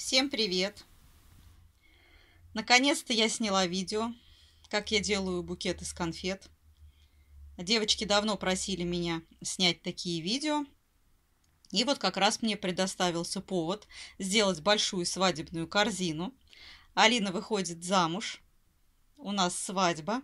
Всем привет! Наконец-то я сняла видео, как я делаю букет из конфет. Девочки давно просили меня снять такие видео. И вот как раз мне предоставился повод сделать большую свадебную корзину. Алина выходит замуж. У нас свадьба.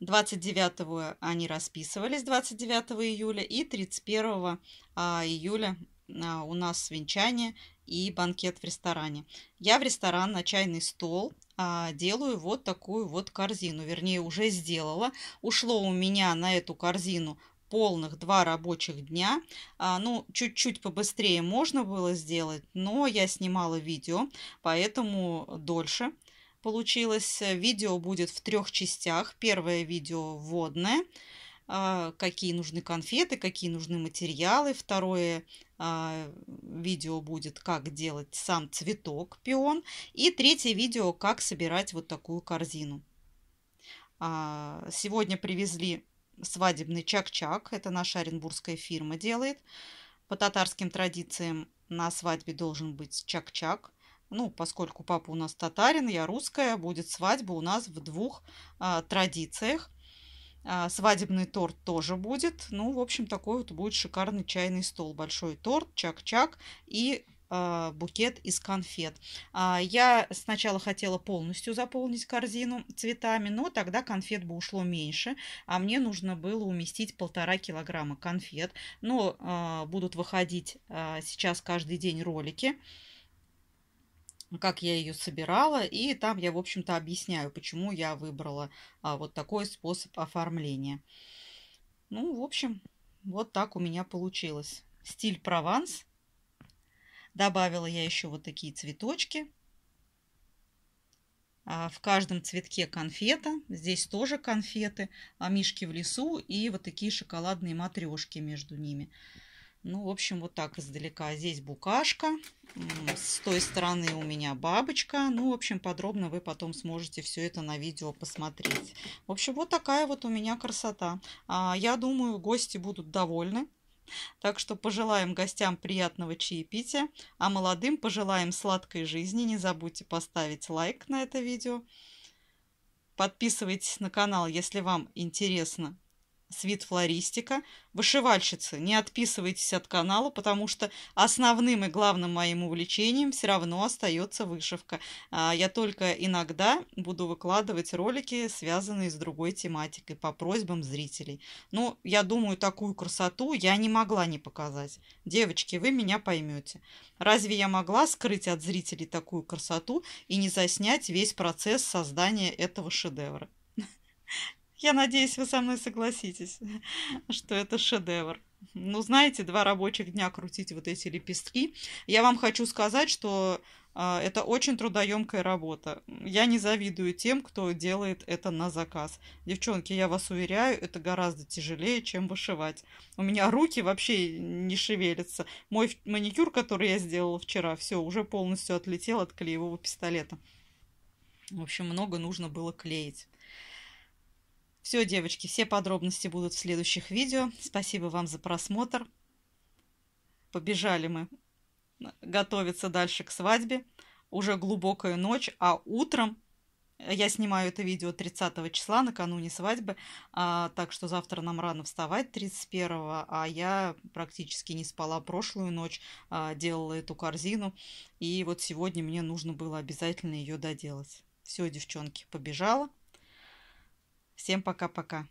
29 они расписывались, 29 июля, и 31 а, июля у нас венчание и банкет в ресторане. Я в ресторан на чайный стол а, делаю вот такую вот корзину. Вернее, уже сделала. Ушло у меня на эту корзину полных два рабочих дня. А, ну, чуть-чуть побыстрее можно было сделать, но я снимала видео, поэтому дольше получилось. Видео будет в трех частях. Первое видео вводное – а, какие нужны конфеты, какие нужны материалы. Второе а, видео будет, как делать сам цветок пион. И третье видео, как собирать вот такую корзину. А, сегодня привезли свадебный чак-чак. Это наша оренбургская фирма делает. По татарским традициям на свадьбе должен быть чак-чак. Ну, поскольку папа у нас татарин, я русская, будет свадьба у нас в двух а, традициях – а, свадебный торт тоже будет. Ну, в общем, такой вот будет шикарный чайный стол. Большой торт, чак-чак и а, букет из конфет. А, я сначала хотела полностью заполнить корзину цветами, но тогда конфет бы ушло меньше, а мне нужно было уместить полтора килограмма конфет. Но будут выходить сейчас каждый день ролики как я ее собирала, и там я, в общем-то, объясняю, почему я выбрала а, вот такой способ оформления. Ну, в общем, вот так у меня получилось. Стиль Прованс. Добавила я еще вот такие цветочки. А в каждом цветке конфета. Здесь тоже конфеты. А мишки в лесу и вот такие шоколадные матрешки между ними. Ну, в общем, вот так издалека. Здесь букашка, с той стороны у меня бабочка. Ну, в общем, подробно вы потом сможете все это на видео посмотреть. В общем, вот такая вот у меня красота. А, я думаю, гости будут довольны. Так что пожелаем гостям приятного чаепития, а молодым пожелаем сладкой жизни. Не забудьте поставить лайк на это видео. Подписывайтесь на канал, если вам интересно Свит флористика. Вышивальщицы, не отписывайтесь от канала, потому что основным и главным моим увлечением все равно остается вышивка. А, я только иногда буду выкладывать ролики, связанные с другой тематикой, по просьбам зрителей. Но ну, я думаю, такую красоту я не могла не показать. Девочки, вы меня поймете. Разве я могла скрыть от зрителей такую красоту и не заснять весь процесс создания этого шедевра? Я надеюсь, вы со мной согласитесь, что это шедевр. Ну, знаете, два рабочих дня крутить вот эти лепестки. Я вам хочу сказать, что а, это очень трудоемкая работа. Я не завидую тем, кто делает это на заказ. Девчонки, я вас уверяю, это гораздо тяжелее, чем вышивать. У меня руки вообще не шевелятся. Мой маникюр, который я сделала вчера, все, уже полностью отлетел от клеевого пистолета. В общем, много нужно было клеить. Все, девочки, все подробности будут в следующих видео. Спасибо вам за просмотр. Побежали мы готовиться дальше к свадьбе. Уже глубокая ночь, а утром я снимаю это видео 30 числа, накануне свадьбы, а, так что завтра нам рано вставать, 31 а я практически не спала прошлую ночь, а, делала эту корзину, и вот сегодня мне нужно было обязательно ее доделать. Все, девчонки, побежала. Всем пока-пока.